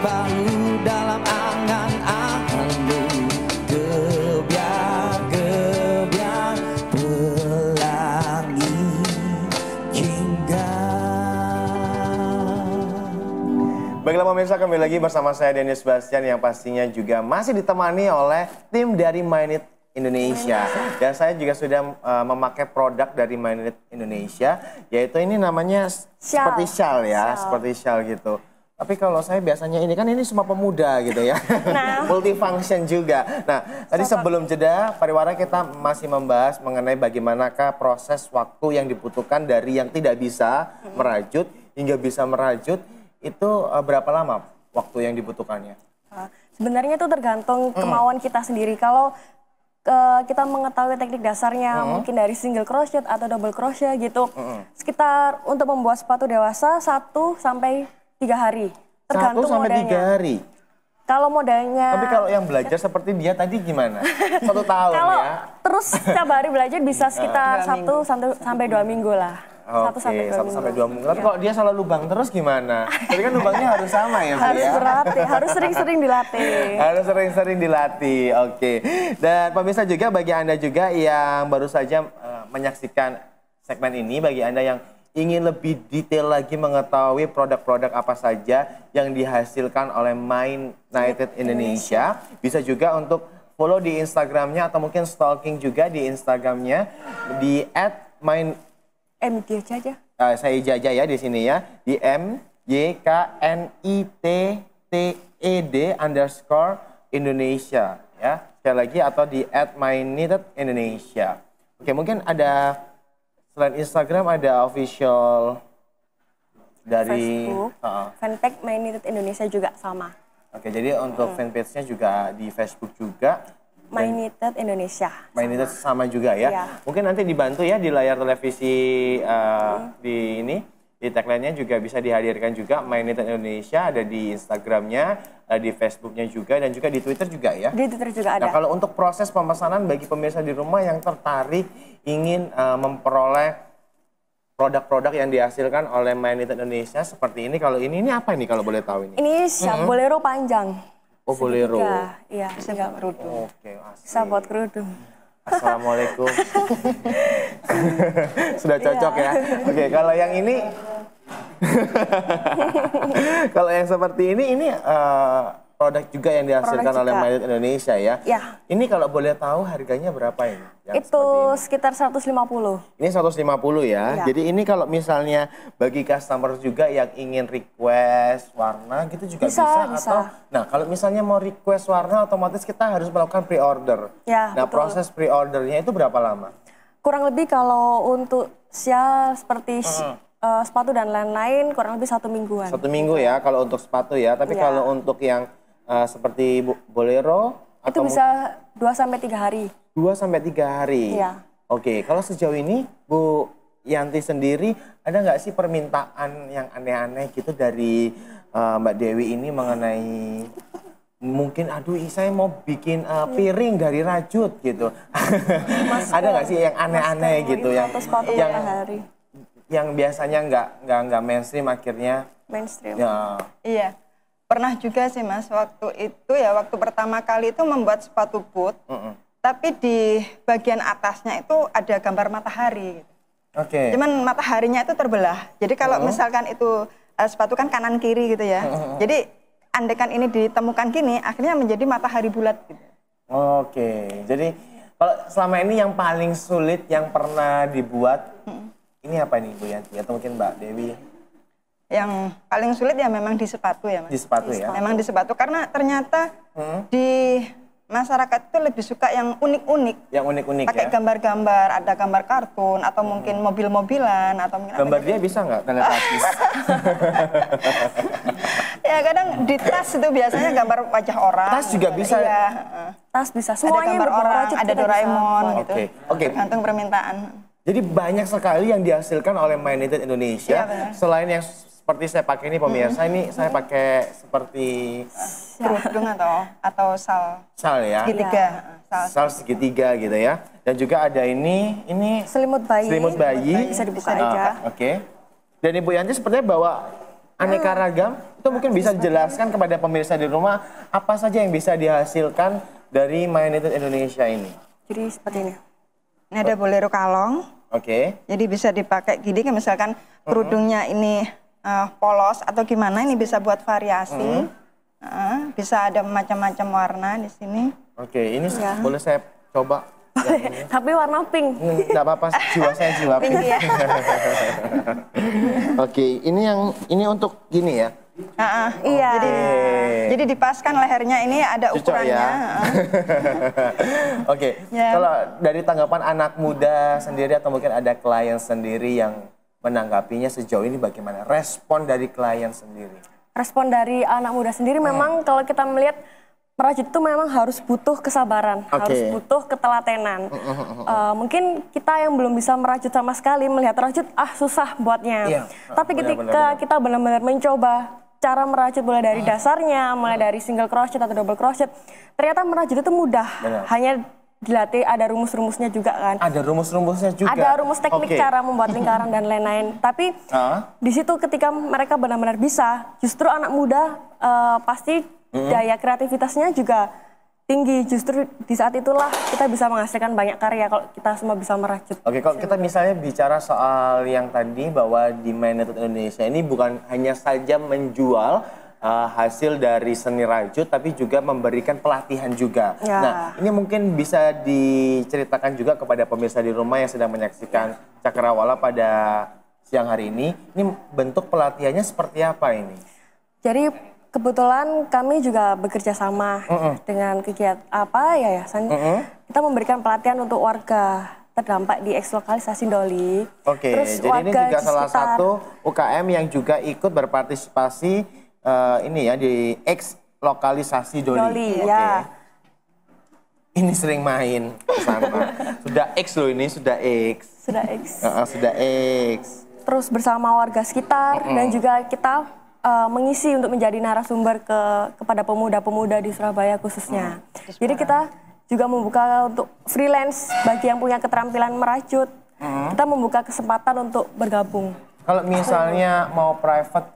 terpalu dalam angan-anganmu Gebiar-gebiar pelangi hingga Baiklah pemirsa kembali lagi bersama saya Dennis Bastian yang pastinya juga masih ditemani oleh tim dari Mainit Indonesia dan saya juga sudah uh, memakai produk dari Mainit Indonesia yaitu ini namanya shal. seperti shell ya shal. seperti shell gitu tapi kalau saya biasanya ini kan ini semua pemuda gitu ya. Nah. Multifunction juga. Nah, tadi sebelum jeda pariwara kita masih membahas mengenai bagaimanakah proses waktu yang dibutuhkan dari yang tidak bisa merajut hingga bisa merajut itu eh, berapa lama waktu yang dibutuhkannya? Eh, sebenarnya itu tergantung kemauan kita sendiri. Kalau uh, kita mengetahui teknik dasarnya hmm. mungkin dari single crochet atau double crochet gitu. Hmm. Sekitar untuk membuat sepatu dewasa 1 sampai Tiga hari. Tergantung Satu sampai tiga hari. Kalau modalnya. Tapi kalau yang belajar seperti dia tadi gimana? Satu tahun kalau ya. Terus setiap hari belajar bisa iya. sekitar satu sampai dua minggu lah. Oke, satu sampai dua sampai dua minggu. Tapi kalau dia salah lubang terus gimana? Tapi kan lubangnya harus sama ya, Bu harus ya? Berlatih, harus sering-sering dilatih. harus sering-sering dilatih. Oke. Okay. Dan pemirsa juga bagi Anda juga yang baru saja uh, menyaksikan segmen ini bagi Anda yang ingin lebih detail lagi mengetahui produk-produk apa saja yang dihasilkan oleh Mind United iya, Indonesia, bisa juga untuk follow di Instagramnya atau mungkin stalking juga di Instagramnya di at M aja. Uh, saya jaja ya di sini ya di M Y K N I T T E D underscore Indonesia ya sekali lagi atau di at my needed Indonesia. Oke mungkin ada selain Instagram ada official dari Facebook, uh, fanpage Minute Indonesia juga sama. Oke, jadi untuk hmm. fanpage-nya juga di Facebook juga. Mainited Indonesia. Mainited sama. sama juga ya. Iya. Mungkin nanti dibantu ya di layar televisi uh, hmm. di ini di tagline-nya juga bisa dihadirkan juga My Mainitan Indonesia ada di Instagramnya, eh, di Facebooknya juga dan juga di Twitter juga ya. Di Twitter juga nah, ada. Nah kalau untuk proses pemesanan bagi pemirsa di rumah yang tertarik ingin uh, memperoleh produk-produk yang dihasilkan oleh My Mainitan Indonesia seperti ini kalau ini ini apa ini kalau boleh tahu ini? Ini siap mm -hmm. bolero panjang. Oh bolero. Iya, siap kerudung. Oke, asik. Sabot kerudung. Assalamualaikum. Sudah cocok ya. Iya. Oke, kalau yang ini Kalau yang seperti ini, ini uh, produk juga yang dihasilkan oleh Maylit Indonesia ya. Ya. Ini kalau boleh tahu harganya berapa ini? Yang itu ini? sekitar 150. Ini 150 ya. ya. Jadi ini kalau misalnya bagi customer juga yang ingin request warna gitu juga bisa, bisa, bisa. atau nah kalau misalnya mau request warna otomatis kita harus melakukan pre-order. Ya, nah, betul. proses pre-ordernya itu berapa lama? Kurang lebih kalau untuk sial seperti uh -huh uh, sepatu dan lain-lain kurang lebih satu mingguan. Satu minggu ya kalau untuk sepatu ya, tapi ya. kalau untuk yang uh, seperti bolero itu bisa dua sampai tiga hari. dua sampai tiga hari. Iya. Oke, kalau sejauh ini Bu Yanti sendiri ada nggak sih permintaan yang aneh-aneh gitu dari uh, Mbak Dewi ini mengenai mungkin aduh saya mau bikin uh, piring dari rajut gitu ada nggak sih yang aneh-aneh gitu yang yang yang yang biasanya nggak nggak nggak mainstream akhirnya mainstream ya. iya pernah juga sih mas waktu itu ya waktu pertama kali itu membuat sepatu boot mm -mm. tapi di bagian atasnya itu ada gambar matahari gitu. oke okay. cuman mataharinya itu terbelah jadi kalau mm -hmm. misalkan itu uh, sepatu kan kanan kiri gitu ya mm -hmm. jadi andekan ini ditemukan gini akhirnya menjadi matahari bulat gitu oke okay. jadi kalau selama ini yang paling sulit yang pernah dibuat mm -hmm ini apa ini Bu Yanti atau mungkin Mbak Dewi? Yang paling sulit ya memang di sepatu ya Mas. Di sepatu ya. Memang di sepatu karena ternyata hmm? di masyarakat itu lebih suka yang unik-unik. Yang unik-unik Pakai ya? gambar-gambar, ada gambar kartun atau hmm. mungkin mobil-mobilan atau mungkin Gambar gitu. dia gitu. bisa nggak tanda artis? ya kadang di tas itu biasanya gambar wajah orang. Tas juga bisa. Iya. Tas bisa semuanya ada gambar orang, ada Doraemon bisa. gitu. Oke. Okay. Okay. Tergantung permintaan. Jadi banyak sekali yang dihasilkan oleh Man Indonesia. Ya, selain yang seperti saya pakai ini pemirsa, hmm. ini saya mm-hmm. pakai seperti kerudung atau atau sal. Sal ya. Segitiga. Iya. Sal, sal segitiga gitu ya. Dan juga ada ini, ini selimut bayi. Selimut bayi. Bisa dibuka oh, aja. Oke. Okay. Dan Ibu Yanti sepertinya bawa aneka iya. ragam. Itu mungkin bisa dijelaskan kepada pemirsa di rumah apa saja yang bisa dihasilkan dari Man Indonesia ini. Jadi seperti ini. Ini ada bolero kalong, Oke. Okay. Jadi bisa dipakai gini kan misalkan kerudungnya mm -hmm. ini uh, polos atau gimana ini bisa buat variasi. Mm -hmm. uh, bisa ada macam-macam warna di sini. Oke, okay, ini ya. boleh saya coba boleh, tapi warna pink. Tidak hmm, apa-apa, jiwa saya jiwa pink. pink ya. Oke, ini yang ini untuk gini ya. Uh, uh, iya. Okay. Jadi, jadi dipaskan lehernya ini ada ukurannya. ya? Oke. okay. Ya. Yeah. Kalau dari tanggapan anak muda sendiri atau mungkin ada klien sendiri yang menanggapinya sejauh ini bagaimana? Respon dari klien sendiri? Respon dari anak muda sendiri hmm. memang kalau kita melihat merajut itu memang harus butuh kesabaran, okay. harus butuh ketelatenan. uh, mungkin kita yang belum bisa merajut sama sekali melihat rajut ah susah buatnya. Yeah. Tapi benar, iya, ketika benar, benar. kita benar-benar mencoba cara merajut mulai dari hmm. dasarnya, mulai hmm. dari single crochet atau double crochet. Ternyata merajut itu mudah. Benar. Hanya dilatih ada rumus-rumusnya juga kan. Ada rumus-rumusnya juga. Ada rumus teknik okay. cara membuat lingkaran dan lain-lain. Tapi uh. di situ ketika mereka benar-benar bisa, justru anak muda uh, pasti uh hmm. -huh. daya kreativitasnya juga tinggi justru di saat itulah kita bisa menghasilkan banyak karya kalau kita semua bisa merajut. Oke, kalau kita misalnya bicara soal yang tadi bahwa di Manhattan Indonesia ini bukan hanya saja menjual uh, hasil dari seni rajut tapi juga memberikan pelatihan juga. Ya. Nah, ini mungkin bisa diceritakan juga kepada pemirsa di rumah yang sedang menyaksikan ya. Cakrawala pada siang hari ini. Ini bentuk pelatihannya seperti apa ini? Jadi kebetulan kami juga bekerja sama uh -uh. dengan kegiatan apa ya Yayasan. Uh -uh. Kita memberikan pelatihan untuk warga terdampak di ekslokalisasi Doli. Oke, okay. jadi ini juga salah sekitar, satu UKM yang juga ikut berpartisipasi uh, ini ya di ekslokalisasi Doli. Doli okay. ya. Ini sering main sama. sudah X loh ini, sudah X. Sudah X. uh, sudah X. Terus bersama warga sekitar mm -hmm. dan juga kita uh, mengisi untuk menjadi narasumber ke kepada pemuda-pemuda di Surabaya khususnya. Hmm, Jadi kita juga membuka untuk freelance bagi yang punya keterampilan merajut. Hmm. Kita membuka kesempatan untuk bergabung. Kalau misalnya mau private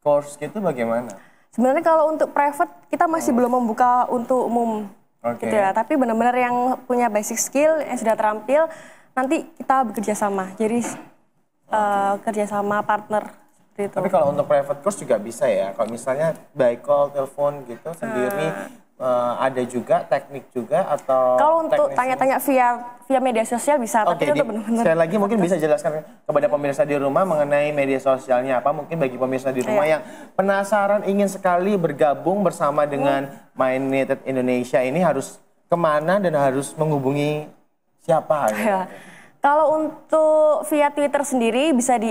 course gitu bagaimana? Sebenarnya kalau untuk private kita masih hmm. belum membuka untuk umum. Okay. Gitu ya, tapi benar-benar yang punya basic skill yang sudah terampil nanti kita bekerja sama. Jadi okay. uh, eh, kerjasama partner seperti itu. Tapi kalau untuk private course juga bisa ya. Kalau misalnya by call, telepon gitu sendiri uh, ada juga teknik juga atau kalau untuk tanya-tanya via via media sosial bisa okay, tapi itu benar-benar sekali lagi mungkin bisa jelaskan kepada pemirsa di rumah mengenai media sosialnya apa mungkin bagi pemirsa di rumah yeah. yang penasaran ingin sekali bergabung bersama iya. dengan hmm. My Indonesia ini harus kemana dan harus menghubungi siapa ya. Kalau untuk via Twitter sendiri bisa di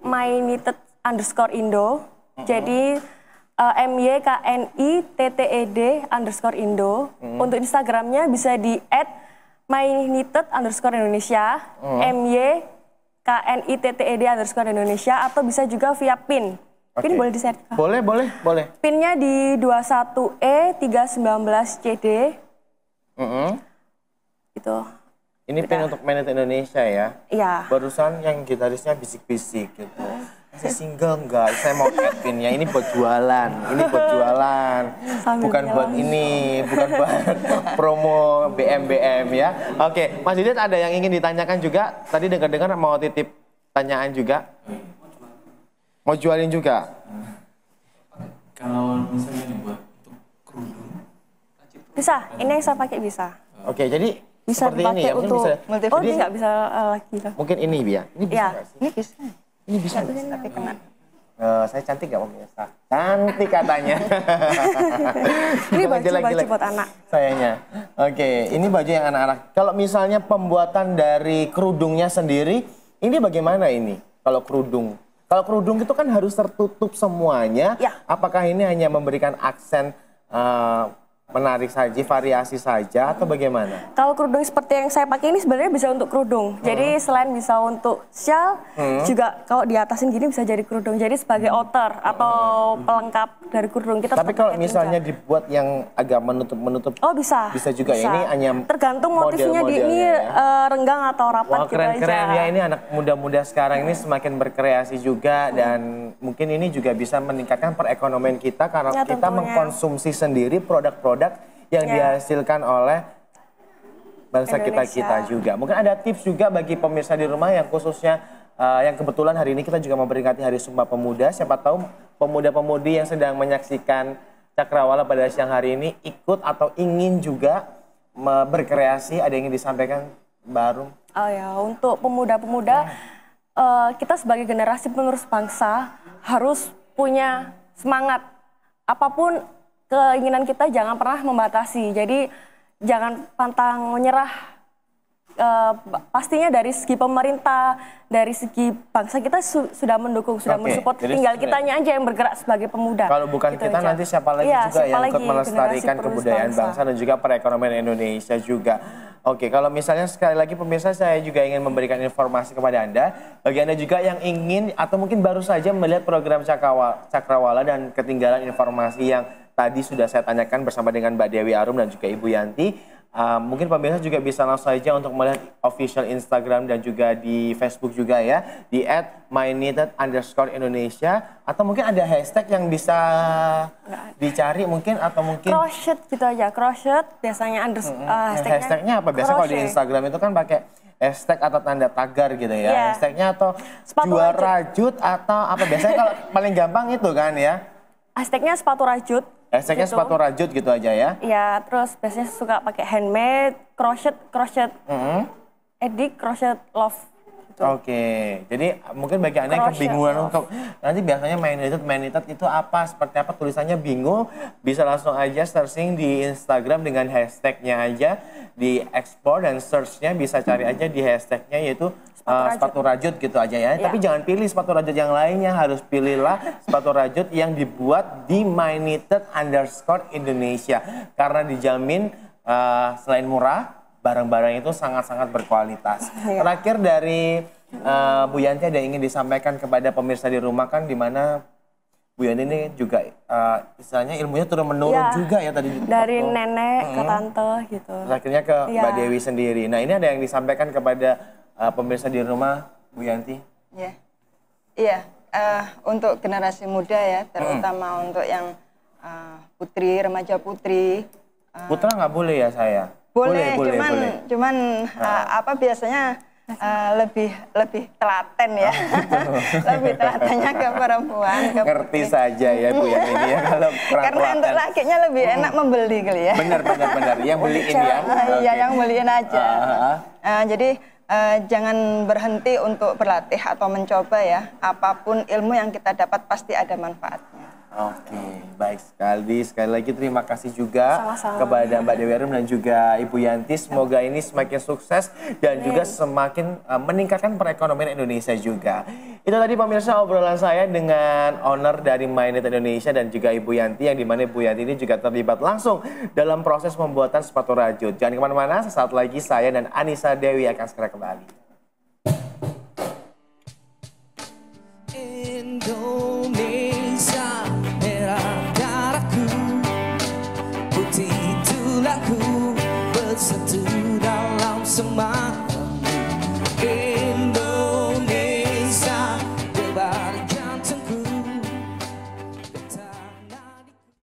@mynited underscore Indo. Uh mm-hmm. -huh. Jadi uh, D underscore Indo. Uh mm-hmm. -huh. Untuk Instagramnya bisa di add mynited underscore Indonesia, mm-hmm. M Y K N I T T E D underscore Indonesia, atau bisa juga via PIN. Okay. PIN boleh di share? Boleh, boleh, boleh. pinnya nya di 21E319CD. Mm-hmm. itu Ini PIN untuk Manit Indonesia ya? Iya. Barusan yang gitarisnya bisik-bisik gitu. Saya single enggak, saya mau acting ya ini buat jualan, ini buat jualan, bukan buat ini, bukan buat promo BMBM ya. Oke, Mas Didit ada yang ingin ditanyakan juga? Tadi dengar-dengar mau titip tanyaan juga? Mau jualin juga? Kalau misalnya buat kerudung, bisa. Ini yang saya pakai bisa. Oke, jadi bisa seperti ini ya, mungkin bisa. Multiple oh, jadi, nggak bisa uh, eh, laki Mungkin ini ya, ini bisa. Ya, ini bisa. Ini bisa nggak sih? Tapi kena. Uh, saya cantik gak Om biasa? Cantik katanya. ini baju lagi baju buat anak. Sayangnya. Oke, okay, ini baju yang anak-anak. Kalau misalnya pembuatan dari kerudungnya sendiri, ini bagaimana ini? Kalau kerudung, kalau kerudung itu kan harus tertutup semuanya. Ya. Apakah ini hanya memberikan aksen uh, menarik saja, variasi saja atau bagaimana? Kalau kerudung seperti yang saya pakai ini sebenarnya bisa untuk kerudung. Hmm. Jadi selain bisa untuk shawl, hmm. juga kalau di atasin gini bisa jadi kerudung. Jadi sebagai hmm. outer atau hmm. pelengkap dari kerudung kita. Tapi kalau misalnya dibuat yang agak menutup-menutup, oh bisa, bisa juga. Ya. Bisa. Ya, ini hanya tergantung motifnya di ini ya. Eh, renggang atau rapat. Wah gitu keren-keren ya ini anak muda-muda sekarang ini hmm. semakin berkreasi juga hmm. dan mungkin ini juga bisa meningkatkan perekonomian kita karena ya, kita tentunya. mengkonsumsi sendiri produk-produk produk yang yeah. dihasilkan oleh bangsa kita kita juga. Mungkin ada tips juga bagi pemirsa di rumah yang khususnya uh, yang kebetulan hari ini kita juga memperingati Hari Sumpah Pemuda. Siapa tahu pemuda-pemudi yang sedang menyaksikan Cakrawala pada siang hari ini ikut atau ingin juga berkreasi. Ada yang ingin disampaikan baru? Oh ya, untuk pemuda-pemuda uh, kita sebagai generasi penerus bangsa harus punya semangat apapun keinginan kita jangan pernah membatasi. Jadi jangan pantang menyerah. E, pastinya dari segi pemerintah, dari segi bangsa kita su sudah mendukung, sudah okay. mensupport. Jadi, tinggal kitanya aja yang bergerak sebagai pemuda. Kalau bukan gitu kita aja. nanti siapa lagi ya, juga siapa yang ikut melestarikan kebudayaan bangsa. bangsa dan juga perekonomian Indonesia juga. Oke, kalau misalnya sekali lagi pemirsa saya juga ingin memberikan informasi kepada Anda. Bagi Anda juga yang ingin atau mungkin baru saja melihat program Cakrawala, dan ketinggalan informasi yang tadi sudah saya tanyakan bersama dengan Mbak Dewi Arum dan juga Ibu Yanti. Uh, mungkin pemirsa juga bisa langsung saja untuk melihat official Instagram dan juga di Facebook juga ya di at atau mungkin ada hashtag yang bisa dicari mungkin atau mungkin crochet gitu aja crochet biasanya under uh, ah, ya, hashtagnya, hashtagnya apa biasa kalau di Instagram itu kan pakai hashtag atau tanda tagar gitu ya. Yeah. Hashtagnya atau sepatu rajut. rajut atau apa biasanya kalau paling gampang itu kan ya. Hashtagnya sepatu rajut Eseknya gitu. sepatu rajut gitu aja ya? Iya, terus biasanya suka pakai handmade, crochet, crochet, mm -hmm. edik, crochet, love. Gitu. Oke, okay. jadi mungkin bagi anda yang kebingungan love. untuk nanti biasanya main main main itu apa, seperti apa tulisannya bingung, bisa langsung aja searching di Instagram dengan hashtagnya aja, di explore dan searchnya bisa cari aja di hashtagnya yaitu Eh, sepatu, uh, rajut. sepatu rajut gitu aja ya. ya. Tapi jangan pilih sepatu rajut yang lainnya, harus pilihlah sepatu rajut yang dibuat di Myneted underscore Indonesia. Karena dijamin uh, selain murah, barang-barang itu sangat-sangat berkualitas. Ya. Terakhir dari uh, Bu Yanti ada yang ingin disampaikan kepada pemirsa di rumah kan di mana Bu Yani ini juga uh, istilahnya ilmunya turun menurun ya, juga ya tadi dari waktu. nenek mm ke tante gitu. terakhirnya ke ya. Mbak iya. Dewi sendiri. Nah ini ada yang disampaikan kepada uh, pemirsa di rumah Bu Yanti? Ya. Iya, iya. Uh, untuk generasi muda ya, terutama hmm. untuk yang uh, putri remaja putri. Uh, Putra nggak boleh ya saya? Boleh, boleh cuman boleh. cuman uh, apa biasanya uh, lebih lebih telaten ya, ah, lebih telatennya ke perempuan. Ke Ngerti putri. saja ya Bu yang ini ya kalau Karena untuk lakinya lebih enak membeli kali ya. Benar benar benar, yang beliin ya. Iya okay. yang beliin aja. Uh -huh. uh, jadi uh, jangan berhenti untuk berlatih atau mencoba ya. Apapun ilmu yang kita dapat pasti ada manfaatnya. Oke, okay, baik sekali. Sekali lagi terima kasih juga Sama-sama. kepada Mbak Dewi Arum dan juga Ibu Yanti. Semoga ini semakin sukses dan Amin. juga semakin eh, meningkatkan perekonomian Indonesia juga. Itu tadi pemirsa obrolan saya dengan owner dari Mainet Indonesia dan juga Ibu Yanti yang dimana Ibu Yanti ini juga terlibat langsung dalam proses pembuatan sepatu rajut. Jangan kemana-mana, sesaat lagi saya dan Anissa Dewi akan segera kembali.